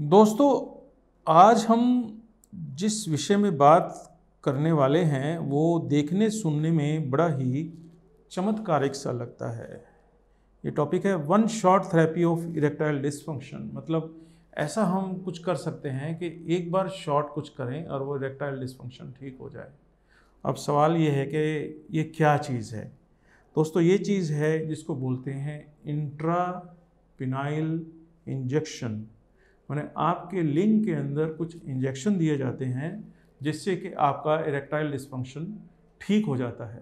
दोस्तों आज हम जिस विषय में बात करने वाले हैं वो देखने सुनने में बड़ा ही चमत्कारिक सा लगता है ये टॉपिक है one shot therapy of erectile dysfunction मतलब ऐसा हम कुछ कर सकते हैं कि एक बार शॉर्ट कुछ करें और वो इरेक्टाइल डिसफंक्शन ठीक हो जाए अब सवाल ये है कि ये क्या चीज़ है दोस्तों ये चीज़ है जिसको बोलते हैं इंट्रा पिनाइल इंजेक्शन मैंने आपके लिंग के अंदर कुछ इंजेक्शन दिए जाते हैं जिससे कि आपका इरेक्टाइल डिस्फंक्शन ठीक हो जाता है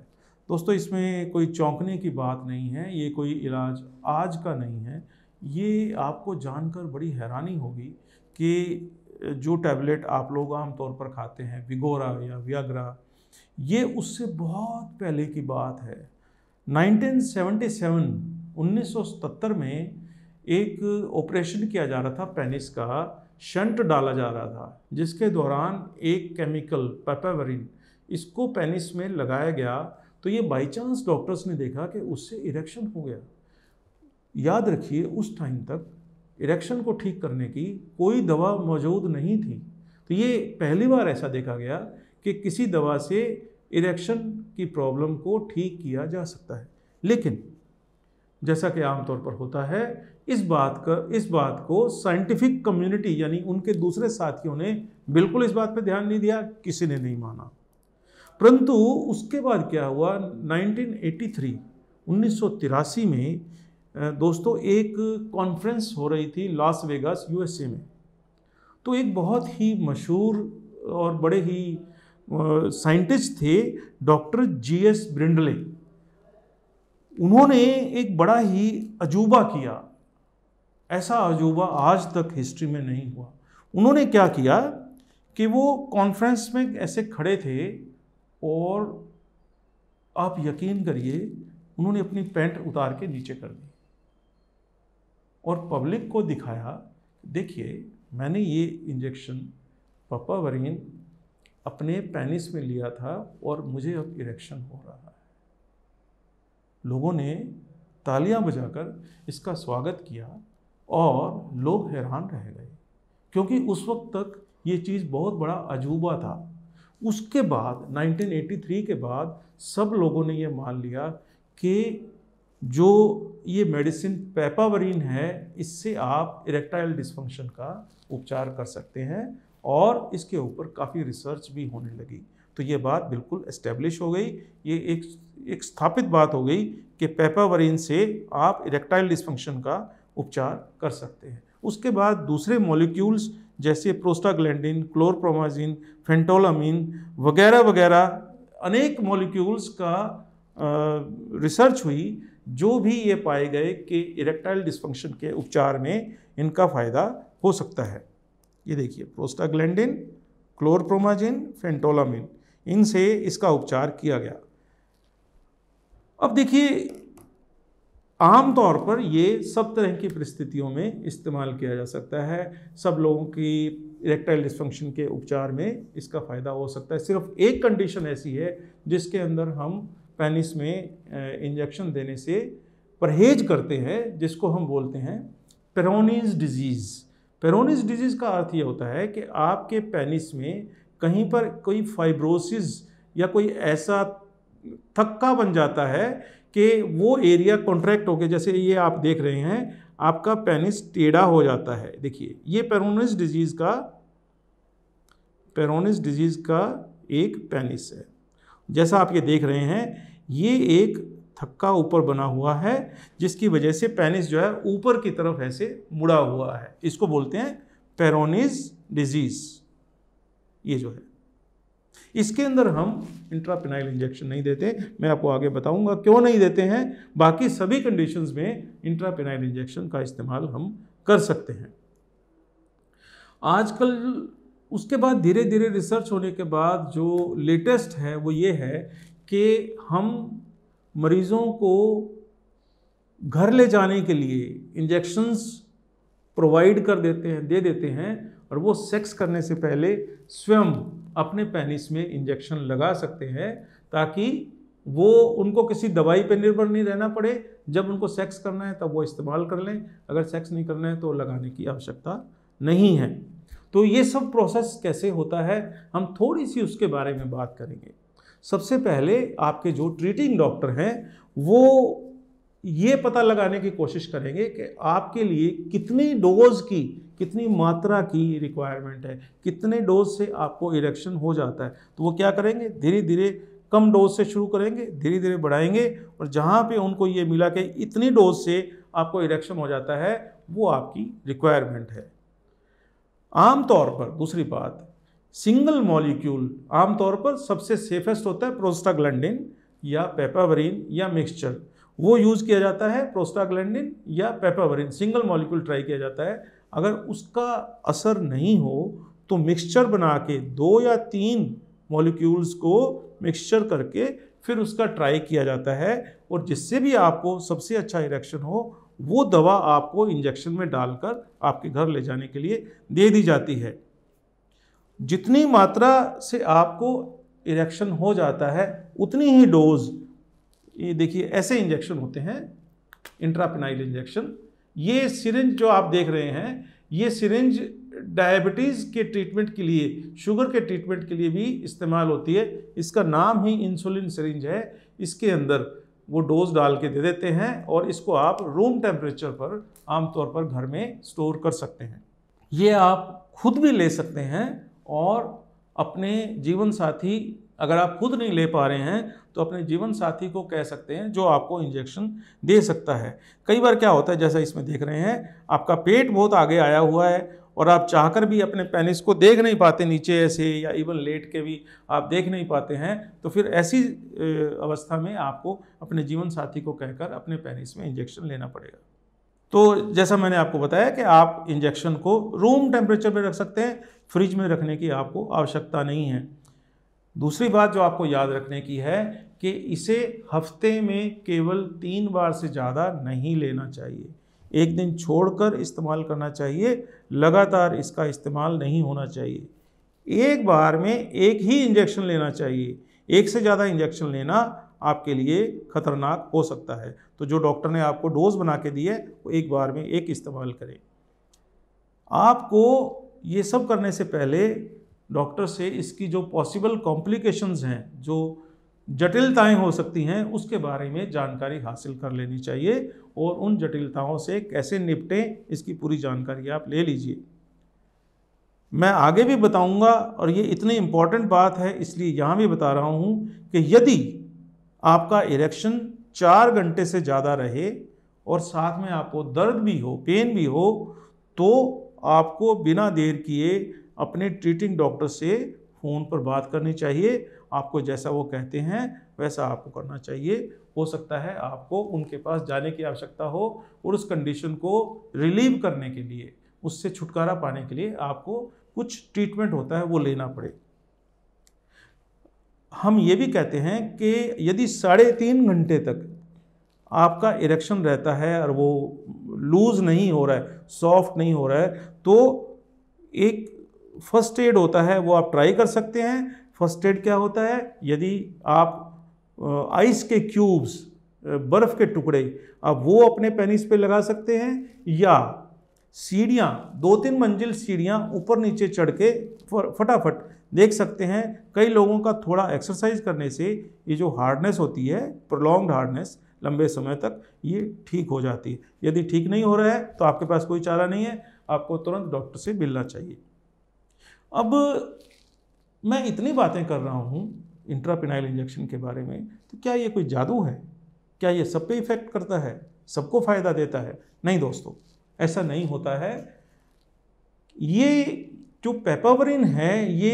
दोस्तों इसमें कोई चौंकने की बात नहीं है ये कोई इलाज आज का नहीं है ये आपको जानकर बड़ी हैरानी होगी कि जो टैबलेट आप लोग आमतौर पर खाते हैं विगोरा या व्याग्रा ये उससे बहुत पहले की बात है 1977 1977 में एक ऑपरेशन किया जा रहा था पेनिस का शंट डाला जा रहा था जिसके दौरान एक केमिकल पेपावरिन इसको पेनिस में लगाया गया तो ये बाई चांस डॉक्टर्स ने देखा कि उससे इरेक्शन हो गया याद रखिए उस टाइम तक इरेक्शन को ठीक करने की कोई दवा मौजूद नहीं थी तो ये पहली बार ऐसा देखा गया कि किसी दवा से इरेक्शन की प्रॉब्लम को ठीक किया जा सकता है लेकिन जैसा कि आमतौर पर होता है इस बात का इस बात को साइंटिफिक कम्युनिटी यानी उनके दूसरे साथियों ने बिल्कुल इस बात पर ध्यान नहीं दिया किसी ने नहीं माना परंतु उसके बाद क्या हुआ 1983 1983 में दोस्तों एक कॉन्फ्रेंस हो रही थी लास वेगास यूएसए में तो एक बहुत ही मशहूर और बड़े ही साइंटिस्ट थे डॉक्टर जी एस ब्रिंडले उन्होंने एक बड़ा ही अजूबा किया ऐसा अजूबा आज तक हिस्ट्री में नहीं हुआ उन्होंने क्या किया कि वो कॉन्फ्रेंस में ऐसे खड़े थे और आप यकीन करिए उन्होंने अपनी पैंट उतार के नीचे कर दी और पब्लिक को दिखाया देखिए मैंने ये इंजेक्शन पपावरीन अपने पैनिस में लिया था और मुझे अब इरेक्शन हो रहा है लोगों ने तालियां बजाकर इसका स्वागत किया और लोग हैरान रह गए क्योंकि उस वक्त तक ये चीज़ बहुत बड़ा अजूबा था उसके बाद 1983 के बाद सब लोगों ने यह मान लिया कि जो ये मेडिसिन पेपावरीन है इससे आप इरेक्टाइल डिस्फंक्शन का उपचार कर सकते हैं और इसके ऊपर काफ़ी रिसर्च भी होने लगी तो ये बात बिल्कुल इस्टेब्लिश हो गई ये एक एक स्थापित बात हो गई कि पेपावरिन से आप इरेक्टाइल डिस्फंक्शन का उपचार कर सकते हैं उसके बाद दूसरे मॉलिक्यूल्स जैसे प्रोस्टाग्लैंडिन क्लोरप्रोमाजिन फेंटोलामिन वगैरह वगैरह अनेक मॉलिक्यूल्स का रिसर्च हुई जो भी ये पाए गए कि इरेक्टाइल डिस्फंक्शन के उपचार में इनका फ़ायदा हो सकता है ये देखिए प्रोस्टाग्लैंडिन क्लोरप्रोमाजिन फेंटोलामिन इनसे इसका उपचार किया गया अब देखिए आम तौर पर ये सब तरह की परिस्थितियों में इस्तेमाल किया जा सकता है सब लोगों की इरेक्टाइल डिस्फंक्शन के उपचार में इसका फ़ायदा हो सकता है सिर्फ एक कंडीशन ऐसी है जिसके अंदर हम पेनिस में इंजेक्शन देने से परहेज करते हैं जिसको हम बोलते हैं पेरोनीज डिजीज़ पेरोनिस डिजीज़ का अर्थ ये होता है कि आपके पेनिस में कहीं पर कोई फाइब्रोसिस या कोई ऐसा थक्का बन जाता है कि वो एरिया कॉन्ट्रैक्ट होकर जैसे ये आप देख रहे हैं आपका पेनिस टेढ़ा हो जाता है देखिए ये पेरोनिस डिजीज़ का पेरोनिस डिजीज़ का एक पेनिस है जैसा आप ये देख रहे हैं ये एक थक्का ऊपर बना हुआ है जिसकी वजह से पेनिस जो है ऊपर की तरफ ऐसे मुड़ा हुआ है इसको बोलते हैं पेरोनिज डिजीज ये जो है इसके अंदर हम इंट्रापिनाइल इंजेक्शन नहीं देते मैं आपको आगे बताऊंगा क्यों नहीं देते हैं बाकी सभी कंडीशंस में इंट्रापिनाइल इंजेक्शन का इस्तेमाल हम कर सकते हैं आजकल उसके बाद धीरे धीरे रिसर्च होने के बाद जो लेटेस्ट है वो ये है कि हम मरीज़ों को घर ले जाने के लिए इंजेक्शन्स प्रोवाइड कर देते हैं दे देते हैं और वो सेक्स करने से पहले स्वयं अपने पैनिस में इंजेक्शन लगा सकते हैं ताकि वो उनको किसी दवाई पे निर्भर नहीं रहना पड़े जब उनको सेक्स करना है तब वो इस्तेमाल कर लें अगर सेक्स नहीं करना है तो लगाने की आवश्यकता नहीं है तो ये सब प्रोसेस कैसे होता है हम थोड़ी सी उसके बारे में बात करेंगे सबसे पहले आपके जो ट्रीटिंग डॉक्टर हैं वो ये पता लगाने की कोशिश करेंगे कि आपके लिए कितनी डोज की कितनी मात्रा की रिक्वायरमेंट है कितने डोज से आपको इरेक्शन हो जाता है तो वो क्या करेंगे धीरे धीरे कम डोज से शुरू करेंगे धीरे धीरे बढ़ाएंगे और जहाँ पे उनको ये मिला कि इतनी डोज से आपको इरेक्शन हो जाता है वो आपकी रिक्वायरमेंट है आमतौर पर दूसरी बात सिंगल मॉलिक्यूल आमतौर पर सबसे सेफेस्ट होता है प्रोस्टाग्लैंडिन या पेपावरिन या मिक्सचर वो यूज़ किया जाता है प्रोस्टाग्लैंडिन या पेपावरिन सिंगल मॉलिक्यूल ट्राई किया जाता है अगर उसका असर नहीं हो तो मिक्सचर बना के दो या तीन मॉलिक्यूल्स को मिक्सचर करके फिर उसका ट्राई किया जाता है और जिससे भी आपको सबसे अच्छा इरेक्शन हो वो दवा आपको इंजेक्शन में डालकर आपके घर ले जाने के लिए दे दी जाती है जितनी मात्रा से आपको इरेक्शन हो जाता है उतनी ही डोज ये देखिए ऐसे इंजेक्शन होते हैं इंट्रापिनाइल इंजेक्शन ये सिरिंज जो आप देख रहे हैं ये सिरिंज डायबिटीज़ के ट्रीटमेंट के लिए शुगर के ट्रीटमेंट के लिए भी इस्तेमाल होती है इसका नाम ही इंसुलिन सिरिंज है इसके अंदर वो डोज डाल के दे देते हैं और इसको आप रूम टेम्परेचर पर आमतौर पर घर में स्टोर कर सकते हैं ये आप खुद भी ले सकते हैं और अपने जीवन साथी अगर आप खुद नहीं ले पा रहे हैं तो अपने जीवन साथी को कह सकते हैं जो आपको इंजेक्शन दे सकता है कई बार क्या होता है जैसा इसमें देख रहे हैं आपका पेट बहुत आगे आया हुआ है और आप चाहकर भी अपने पेनिस को देख नहीं पाते नीचे ऐसे या इवन लेट के भी आप देख नहीं पाते हैं तो फिर ऐसी अवस्था में आपको अपने जीवन साथी को कहकर अपने पेनिस में इंजेक्शन लेना पड़ेगा तो जैसा मैंने आपको बताया कि आप इंजेक्शन को रूम टेम्परेचर में रख सकते हैं फ्रिज में रखने की आपको आवश्यकता नहीं है दूसरी बात जो आपको याद रखने की है कि इसे हफ्ते में केवल तीन बार से ज़्यादा नहीं लेना चाहिए एक दिन छोड़कर इस्तेमाल करना चाहिए लगातार इसका इस्तेमाल नहीं होना चाहिए एक बार में एक ही इंजेक्शन लेना चाहिए एक से ज़्यादा इंजेक्शन लेना आपके लिए खतरनाक हो सकता है तो जो डॉक्टर ने आपको डोज बना के दी है वो एक बार में एक इस्तेमाल करें आपको ये सब करने से पहले डॉक्टर से इसकी जो पॉसिबल कॉम्प्लिकेशंस हैं जो जटिलताएं हो सकती हैं उसके बारे में जानकारी हासिल कर लेनी चाहिए और उन जटिलताओं से कैसे निपटें इसकी पूरी जानकारी आप ले लीजिए मैं आगे भी बताऊंगा और ये इतनी इम्पॉर्टेंट बात है इसलिए यहाँ भी बता रहा हूँ कि यदि आपका इरेक्शन चार घंटे से ज़्यादा रहे और साथ में आपको दर्द भी हो पेन भी हो तो आपको बिना देर किए अपने ट्रीटिंग डॉक्टर से फ़ोन पर बात करनी चाहिए आपको जैसा वो कहते हैं वैसा आपको करना चाहिए हो सकता है आपको उनके पास जाने की आवश्यकता हो और उस कंडीशन को रिलीव करने के लिए उससे छुटकारा पाने के लिए आपको कुछ ट्रीटमेंट होता है वो लेना पड़े हम ये भी कहते हैं कि यदि साढ़े तीन घंटे तक आपका इरेक्शन रहता है और वो लूज़ नहीं हो रहा है सॉफ्ट नहीं हो रहा है तो एक फर्स्ट एड होता है वो आप ट्राई कर सकते हैं फर्स्ट एड क्या होता है यदि आप आइस के क्यूब्स बर्फ़ के टुकड़े आप वो अपने पेनिस पे लगा सकते हैं या सीढ़ियाँ दो तीन मंजिल सीढ़ियाँ ऊपर नीचे चढ़ के फटाफट देख सकते हैं कई लोगों का थोड़ा एक्सरसाइज करने से ये जो हार्डनेस होती है प्रोलॉन्ग हार्डनेस लंबे समय तक ये ठीक हो जाती है यदि ठीक नहीं हो रहा है तो आपके पास कोई चारा नहीं है आपको तुरंत डॉक्टर से मिलना चाहिए अब मैं इतनी बातें कर रहा हूँ इंट्रापिनाइल इंजेक्शन के बारे में तो क्या ये कोई जादू है क्या ये सब पे इफ़ेक्ट करता है सबको फ़ायदा देता है नहीं दोस्तों ऐसा नहीं होता है ये जो पेपावरिन है ये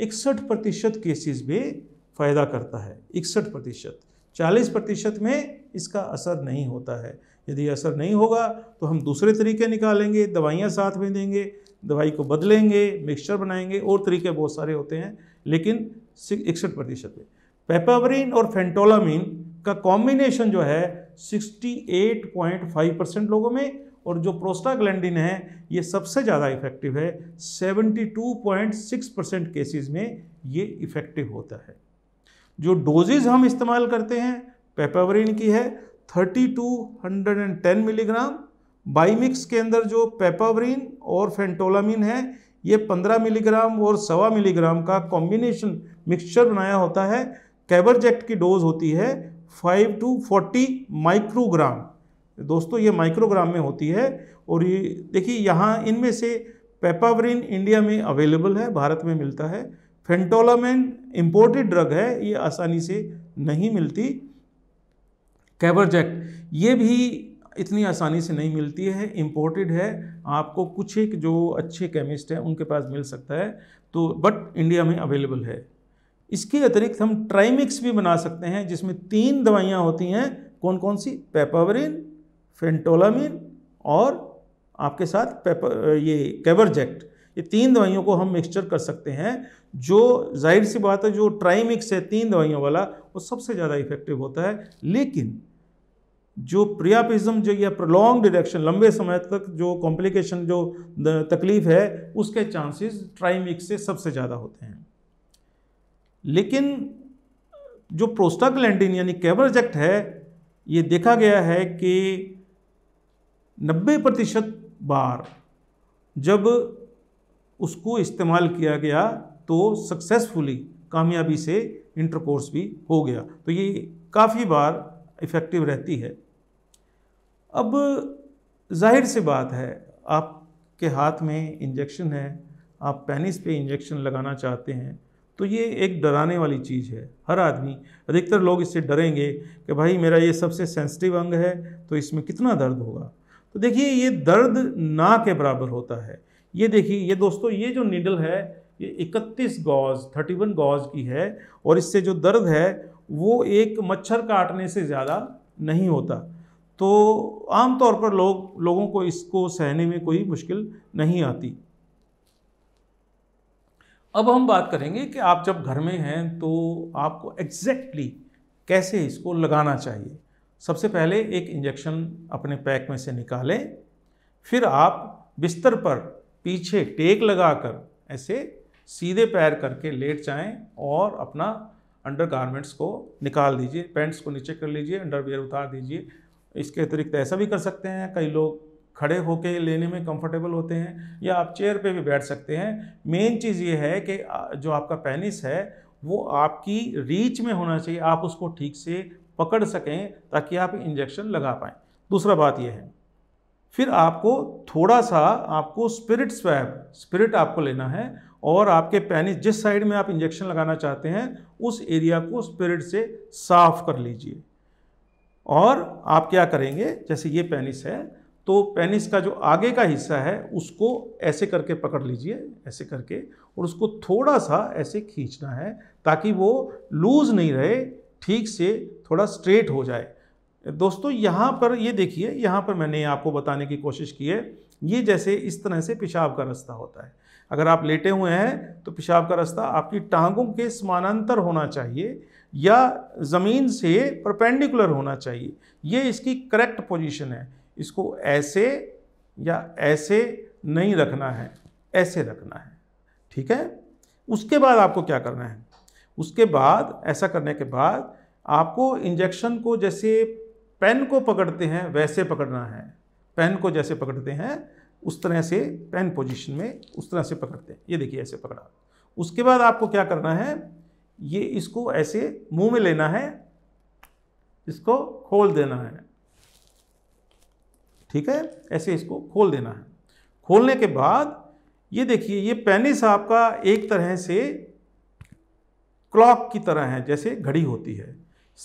इकसठ प्रतिशत केसेस में फ़ायदा करता है इकसठ प्रतिशत 40 प्रतिशत में इसका असर नहीं होता है यदि असर नहीं होगा तो हम दूसरे तरीके निकालेंगे दवाइयाँ साथ में देंगे दवाई को बदलेंगे मिक्सचर बनाएंगे और तरीके बहुत सारे होते हैं लेकिन इकसठ प्रतिशत में पेपावरिन और फेंटोलामिन का कॉम्बिनेशन जो है 68.5 परसेंट लोगों में और जो प्रोस्टाग्लैंडिन है ये सबसे ज़्यादा इफेक्टिव है 72.6 परसेंट केसेस में ये इफेक्टिव होता है जो डोजेज हम इस्तेमाल करते हैं पेपावरिन की है thirty to hundred and ten milligram bimix के अंदर जो पेपावरिन और फेंटोलामिन है ये पंद्रह मिलीग्राम और सवा मिलीग्राम का कॉम्बिनेशन मिक्सचर बनाया होता है कैबरजेक्ट की डोज होती है फाइव टू फोर्टी माइक्रोग्राम दोस्तों ये माइक्रोग्राम में होती है और ये देखिए यहाँ इनमें से पेपावरिन इंडिया में अवेलेबल है भारत में मिलता है फेंटोलामिन इम्पोर्टेड ड्रग है ये आसानी से नहीं मिलती कैबरजैक ये भी इतनी आसानी से नहीं मिलती है इम्पोर्टेड है आपको कुछ एक जो अच्छे केमिस्ट हैं उनके पास मिल सकता है तो बट इंडिया में अवेलेबल है इसके अतिरिक्त हम ट्राइमिक्स भी बना सकते हैं जिसमें तीन दवाइयाँ होती हैं कौन कौन सी पेपावरिन फेंटोलामिन और आपके साथ पेपर ये कैबरजैक्ट ये तीन दवाइयों को हम मिक्सचर कर सकते हैं जो जाहिर सी बात है जो ट्राई मिक्स है तीन दवाइयों वाला वो सबसे ज़्यादा इफेक्टिव होता है लेकिन जो प्रियापिज्म जो या प्रोलॉन्ग डिडक्शन लंबे समय तक जो कॉम्प्लिकेशन जो तकलीफ है उसके चांसेस ट्राइमिक्स से सबसे ज़्यादा होते हैं लेकिन जो प्रोस्टाग्लैंडिन यानी कैबरजेक्ट है ये देखा गया है कि 90 प्रतिशत बार जब उसको इस्तेमाल किया गया तो सक्सेसफुली कामयाबी से इंटरकोर्स भी हो गया तो ये काफ़ी बार इफ़ेक्टिव रहती है अब जाहिर सी बात है आपके हाथ में इंजेक्शन है आप पेनिस पे इंजेक्शन लगाना चाहते हैं तो ये एक डराने वाली चीज़ है हर आदमी अधिकतर लोग इससे डरेंगे कि भाई मेरा ये सबसे सेंसिटिव अंग है तो इसमें कितना दर्द होगा तो देखिए ये दर्द ना के बराबर होता है ये देखिए ये दोस्तों ये जो नीडल है ये 31 गॉज 31 गॉज की है और इससे जो दर्द है वो एक मच्छर काटने से ज़्यादा नहीं होता तो आमतौर पर लोग लोगों को इसको सहने में कोई मुश्किल नहीं आती अब हम बात करेंगे कि आप जब घर में हैं तो आपको एग्जैक्टली exactly कैसे इसको लगाना चाहिए सबसे पहले एक इंजेक्शन अपने पैक में से निकालें फिर आप बिस्तर पर पीछे टेक लगाकर ऐसे सीधे पैर करके लेट जाएं और अपना अंडर गारमेंट्स को निकाल दीजिए पैंट्स को नीचे कर लीजिए अंडरवियर उतार दीजिए इसके अतिरिक्त ऐसा भी कर सकते हैं कई लोग खड़े होके लेने में कंफर्टेबल होते हैं या आप चेयर पे भी बैठ सकते हैं मेन चीज़ ये है कि जो आपका पेनिस है वो आपकी रीच में होना चाहिए आप उसको ठीक से पकड़ सकें ताकि आप इंजेक्शन लगा पाएँ दूसरा बात यह है फिर आपको थोड़ा सा आपको स्पिरिट स्वैब स्पिरिट आपको लेना है और आपके पेनिस जिस साइड में आप इंजेक्शन लगाना चाहते हैं उस एरिया को स्पिरिट से साफ कर लीजिए और आप क्या करेंगे जैसे ये पेनिस है तो पेनिस का जो आगे का हिस्सा है उसको ऐसे करके पकड़ लीजिए ऐसे करके और उसको थोड़ा सा ऐसे खींचना है ताकि वो लूज़ नहीं रहे ठीक से थोड़ा स्ट्रेट हो जाए दोस्तों यहाँ पर ये देखिए यहाँ पर मैंने आपको बताने की कोशिश की है ये जैसे इस तरह से पेशाब का रास्ता होता है अगर आप लेटे हुए हैं तो पेशाब का रास्ता आपकी टांगों के समानांतर होना चाहिए या ज़मीन से परपेंडिकुलर होना चाहिए ये इसकी करेक्ट पोजीशन है इसको ऐसे या ऐसे नहीं रखना है ऐसे रखना है ठीक है उसके बाद आपको क्या करना है उसके बाद ऐसा करने के बाद आपको इंजेक्शन को जैसे पेन को पकड़ते हैं वैसे पकड़ना है पेन को जैसे पकड़ते हैं उस तरह से पेन पोजीशन में उस तरह से पकड़ते हैं ये देखिए ऐसे पकड़ा उसके बाद आपको क्या करना है ये इसको ऐसे मुंह में लेना है इसको खोल देना है ठीक है ऐसे इसको खोल देना है खोलने के बाद ये देखिए ये पेनिस आपका एक तरह से क्लॉक की तरह है जैसे घड़ी होती है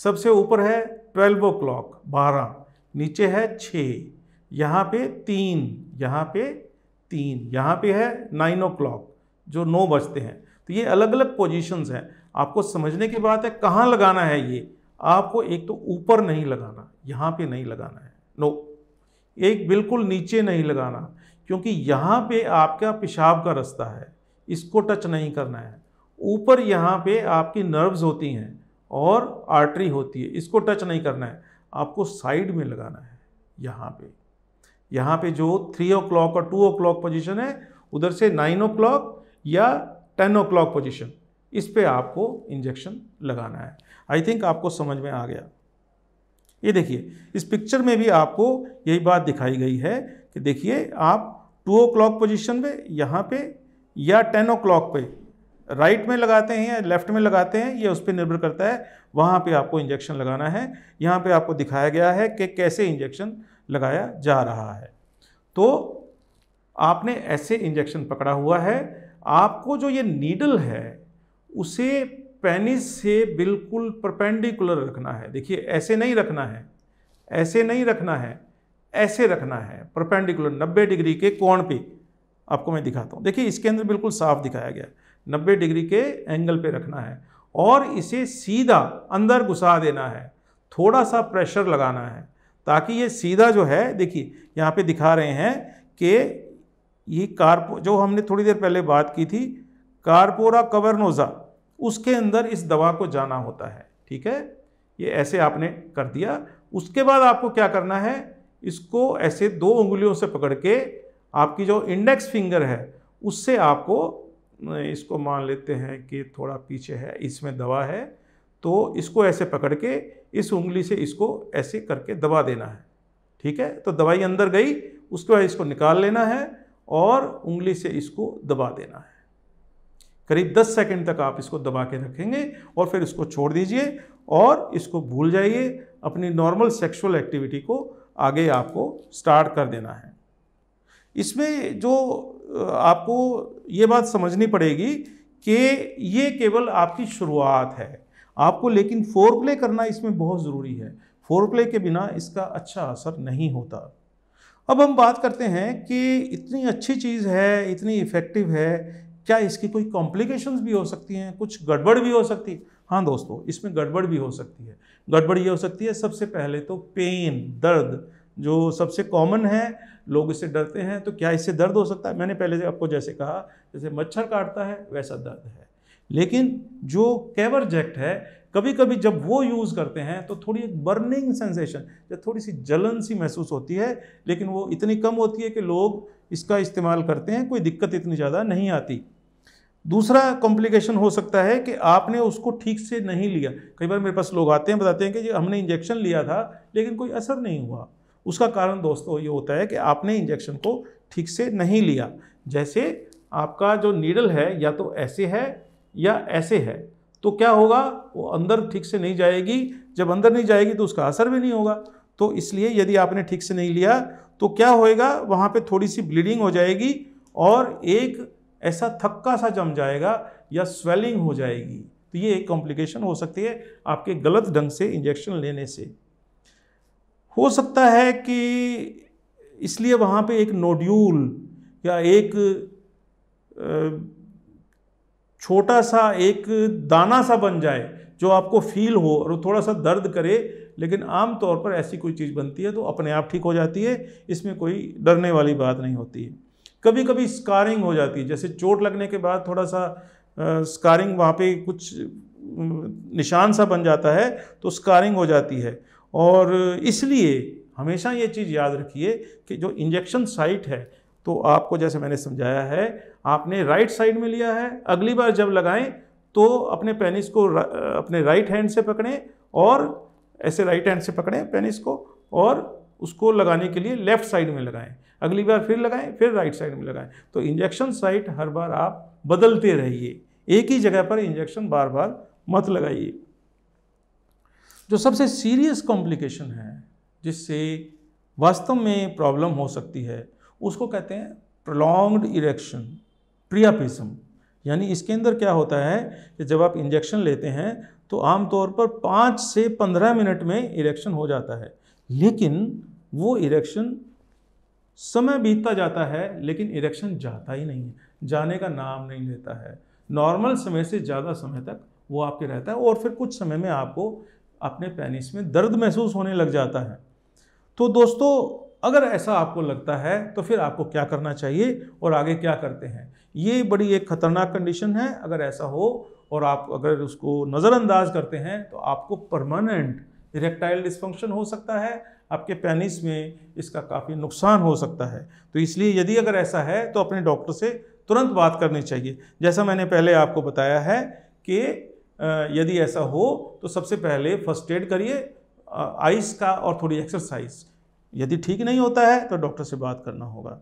सबसे ऊपर है ट्वेल्व ओ क्लॉक बारह नीचे है छ यहाँ पे तीन यहाँ पे तीन यहाँ पे है नाइन ओ क्लॉक जो नौ बजते हैं तो ये अलग अलग पोजीशंस हैं आपको समझने की बात है कहाँ लगाना है ये आपको एक तो ऊपर नहीं लगाना यहाँ पे नहीं लगाना है नो एक बिल्कुल नीचे नहीं लगाना क्योंकि यहाँ पे आपका पेशाब का रास्ता है इसको टच नहीं करना है ऊपर यहाँ पे आपकी नर्व्स होती हैं और आर्टरी होती है इसको टच नहीं करना है आपको साइड में लगाना है यहाँ पे यहाँ पे जो थ्री ओ क्लॉक और टू ओ क्लॉक पोजिशन है उधर से नाइन ओ क्लॉक या टेन ओ क्लॉक पोजिशन इस पर आपको इंजेक्शन लगाना है आई थिंक आपको समझ में आ गया ये देखिए इस पिक्चर में भी आपको यही बात दिखाई गई है कि देखिए आप टू ओ क्लॉक पोजिशन पे यहाँ पे या टेन ओ क्लॉक पे राइट में लगाते हैं या लेफ्ट में लगाते हैं ये उस पर निर्भर करता है वहाँ पे आपको इंजेक्शन लगाना है यहाँ पे आपको दिखाया गया है कि कैसे इंजेक्शन लगाया जा रहा है तो आपने ऐसे इंजेक्शन पकड़ा हुआ है आपको जो ये नीडल है उसे पेनिस से बिल्कुल परपेंडिकुलर रखना है देखिए ऐसे नहीं रखना है ऐसे नहीं रखना है ऐसे रखना है परपेंडिकुलर 90 डिग्री के कोण पे आपको मैं दिखाता हूँ देखिए इसके अंदर बिल्कुल साफ दिखाया गया है 90 डिग्री के एंगल पे रखना है और इसे सीधा अंदर घुसा देना है थोड़ा सा प्रेशर लगाना है ताकि ये सीधा जो है देखिए यहाँ पे दिखा रहे हैं कि ये कार्पो जो हमने थोड़ी देर पहले बात की थी कार्पोरा कवरनोजा उसके अंदर इस दवा को जाना होता है ठीक है ये ऐसे आपने कर दिया उसके बाद आपको क्या करना है इसको ऐसे दो उंगलियों से पकड़ के आपकी जो इंडेक्स फिंगर है उससे आपको इसको मान लेते हैं कि थोड़ा पीछे है इसमें दवा है तो इसको ऐसे पकड़ के इस उंगली से इसको ऐसे करके दबा देना है ठीक है तो दवाई अंदर गई उसके बाद इसको निकाल लेना है और उंगली से इसको दबा देना है करीब 10 सेकंड तक आप इसको दबा के रखेंगे और फिर इसको छोड़ दीजिए और इसको भूल जाइए अपनी नॉर्मल सेक्सुअल एक्टिविटी को आगे आपको स्टार्ट कर देना है इसमें जो आपको ये बात समझनी पड़ेगी कि ये केवल आपकी शुरुआत है आपको लेकिन फोर प्ले करना इसमें बहुत ज़रूरी है फोर प्ले के बिना इसका अच्छा असर नहीं होता अब हम बात करते हैं कि इतनी अच्छी चीज़ है इतनी इफ़ेक्टिव है क्या इसकी कोई कॉम्प्लिकेशंस भी हो सकती हैं कुछ गड़बड़ भी हो सकती है हाँ दोस्तों इसमें गड़बड़ भी हो सकती है गड़बड़ ये हो सकती है सबसे पहले तो पेन दर्द जो सबसे कॉमन है लोग इससे डरते हैं तो क्या इससे दर्द हो सकता है मैंने पहले आपको जैसे कहा जैसे मच्छर काटता है वैसा दर्द है लेकिन जो कैवर जैक्ट है कभी कभी जब वो यूज़ करते हैं तो थोड़ी एक बर्निंग सेंसेशन या थोड़ी सी जलन सी महसूस होती है लेकिन वो इतनी कम होती है कि लोग इसका इस्तेमाल करते हैं कोई दिक्कत इतनी ज़्यादा नहीं आती दूसरा कॉम्प्लिकेशन हो सकता है कि आपने उसको ठीक से नहीं लिया कई बार मेरे पास लोग आते हैं बताते हैं कि जी हमने इंजेक्शन लिया था लेकिन कोई असर नहीं हुआ उसका कारण दोस्तों ये होता है कि आपने इंजेक्शन को ठीक से नहीं लिया जैसे आपका जो नीडल है या तो ऐसे है या ऐसे है तो क्या होगा वो अंदर ठीक से नहीं जाएगी जब अंदर नहीं जाएगी तो उसका असर भी नहीं होगा तो इसलिए यदि आपने ठीक से नहीं लिया तो क्या होएगा वहाँ पे थोड़ी सी ब्लीडिंग हो जाएगी और एक ऐसा थक्का सा जम जाएगा या स्वेलिंग हो जाएगी तो ये एक कॉम्प्लिकेशन हो सकती है आपके गलत ढंग से इंजेक्शन लेने से हो सकता है कि इसलिए वहाँ पे एक नोड्यूल या एक छोटा सा एक दाना सा बन जाए जो आपको फील हो और थोड़ा सा दर्द करे लेकिन आम तौर पर ऐसी कोई चीज़ बनती है तो अपने आप ठीक हो जाती है इसमें कोई डरने वाली बात नहीं होती है कभी कभी स्कारिंग हो जाती है जैसे चोट लगने के बाद थोड़ा सा स्कारिंग वहाँ पे कुछ निशान सा बन जाता है तो स्कारिंग हो जाती है और इसलिए हमेशा ये चीज़ याद रखिए कि जो इंजेक्शन साइट है तो आपको जैसे मैंने समझाया है आपने राइट साइड में लिया है अगली बार जब लगाएं तो अपने पेनिस को अपने राइट हैंड से पकड़ें और ऐसे राइट हैंड से पकड़ें पेनिस को और उसको लगाने के लिए लेफ़्ट साइड में लगाएं अगली बार फिर लगाएं फिर राइट साइड में लगाएं तो इंजेक्शन साइट हर बार आप बदलते रहिए एक ही जगह पर इंजेक्शन बार बार मत लगाइए जो सबसे सीरियस कॉम्प्लिकेशन है जिससे वास्तव में प्रॉब्लम हो सकती है उसको कहते हैं प्रोलॉन्ग्ड इरेक्शन प्रियापिसम यानी इसके अंदर क्या होता है कि जब आप इंजेक्शन लेते हैं तो आमतौर पर पाँच से पंद्रह मिनट में इरेक्शन हो जाता है लेकिन वो इरेक्शन समय बीतता जाता है लेकिन इरेक्शन जाता ही नहीं है जाने का नाम नहीं लेता है नॉर्मल समय से ज़्यादा समय तक वो आपके रहता है और फिर कुछ समय में आपको अपने पैनिस में दर्द महसूस होने लग जाता है तो दोस्तों अगर ऐसा आपको लगता है तो फिर आपको क्या करना चाहिए और आगे क्या करते हैं ये बड़ी एक ख़तरनाक कंडीशन है अगर ऐसा हो और आप अगर उसको नज़रअंदाज करते हैं तो आपको परमानेंट इरेक्टाइल डिस्फंक्शन हो सकता है आपके पैनिस में इसका काफ़ी नुकसान हो सकता है तो इसलिए यदि अगर ऐसा है तो अपने डॉक्टर से तुरंत बात करनी चाहिए जैसा मैंने पहले आपको बताया है कि यदि ऐसा हो तो सबसे पहले फर्स्ट एड करिए आइस का और थोड़ी एक्सरसाइज यदि ठीक नहीं होता है तो डॉक्टर से बात करना होगा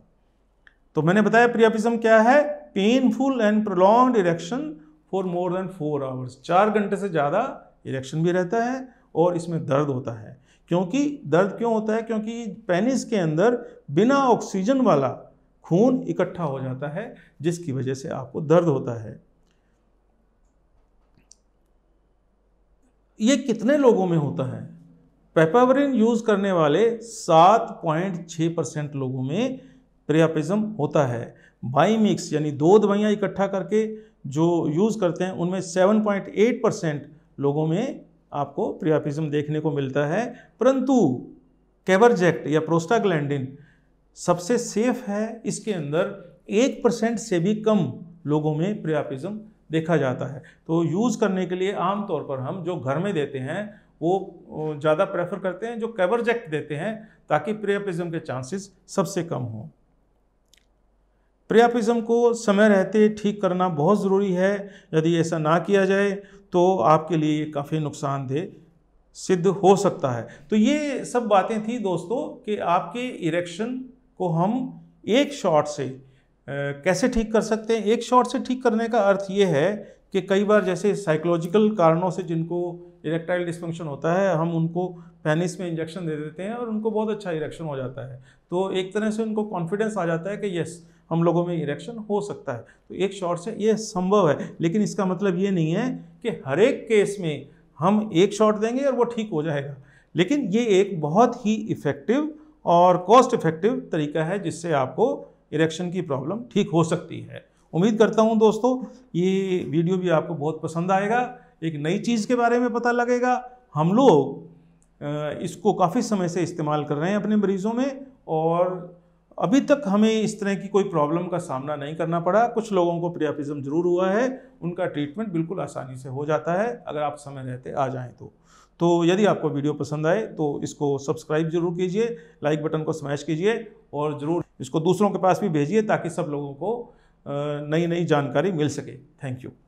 तो मैंने बताया प्रियापिज्म क्या है painful and prolong erection for more than four hours चार घंटे से ज़्यादा इरेक्शन भी रहता है और इसमें दर्द होता है क्योंकि दर्द क्यों होता है क्योंकि पेनिस के अंदर बिना ऑक्सीजन वाला खून इकट्ठा हो जाता है जिसकी वजह से आपको दर्द होता है ये कितने लोगों में होता है पेपावरिन यूज़ करने वाले सात पॉइंट परसेंट लोगों में प्रियापिज्म होता है बाई मिक्स यानी दो दवाइयाँ इकट्ठा करके जो यूज़ करते हैं उनमें सेवन पॉइंट एट परसेंट लोगों में आपको प्रियापिज्म देखने को मिलता है परंतु कैबरजेक्ट या प्रोस्टाग्लैंडिन सबसे सेफ है इसके अंदर एक परसेंट से भी कम लोगों में प्रियापिज्म देखा जाता है तो यूज़ करने के लिए आमतौर पर हम जो घर में देते हैं वो ज़्यादा प्रेफर करते हैं जो कैबरजेक्ट देते हैं ताकि प्रियापिज्म के चांसेस सबसे कम हों प्रियापिज्म को समय रहते ठीक करना बहुत ज़रूरी है यदि ऐसा ना किया जाए तो आपके लिए काफ़ी नुकसानदेह सिद्ध हो सकता है तो ये सब बातें थी दोस्तों कि आपके इरेक्शन को हम एक शॉट से कैसे ठीक कर सकते हैं एक शॉट से ठीक करने का अर्थ ये है कि कई बार जैसे साइकोलॉजिकल कारणों से जिनको इरेक्टाइल डिस्फंक्शन होता है हम उनको पेनिस में इंजेक्शन दे देते हैं और उनको बहुत अच्छा इरेक्शन हो जाता है तो एक तरह से उनको कॉन्फिडेंस आ जाता है कि यस हम लोगों में इरेक्शन हो सकता है तो एक शॉट से ये संभव है लेकिन इसका मतलब ये नहीं है कि हर एक केस में हम एक शॉट देंगे और वो ठीक हो जाएगा लेकिन ये एक बहुत ही इफ़ेक्टिव और कॉस्ट इफ़ेक्टिव तरीका है जिससे आपको इरेक्शन की प्रॉब्लम ठीक हो सकती है उम्मीद करता हूँ दोस्तों ये वीडियो भी आपको बहुत पसंद आएगा एक नई चीज़ के बारे में पता लगेगा हम लोग इसको काफ़ी समय से इस्तेमाल कर रहे हैं अपने मरीज़ों में और अभी तक हमें इस तरह की कोई प्रॉब्लम का सामना नहीं करना पड़ा कुछ लोगों को प्रियापिज्म ज़रूर हुआ है उनका ट्रीटमेंट बिल्कुल आसानी से हो जाता है अगर आप समय रहते आ जाएँ तो तो यदि आपको वीडियो पसंद आए तो इसको सब्सक्राइब जरूर कीजिए लाइक बटन को स्मैश कीजिए और ज़रूर इसको दूसरों के पास भी भेजिए ताकि सब लोगों को नई नई जानकारी मिल सके थैंक यू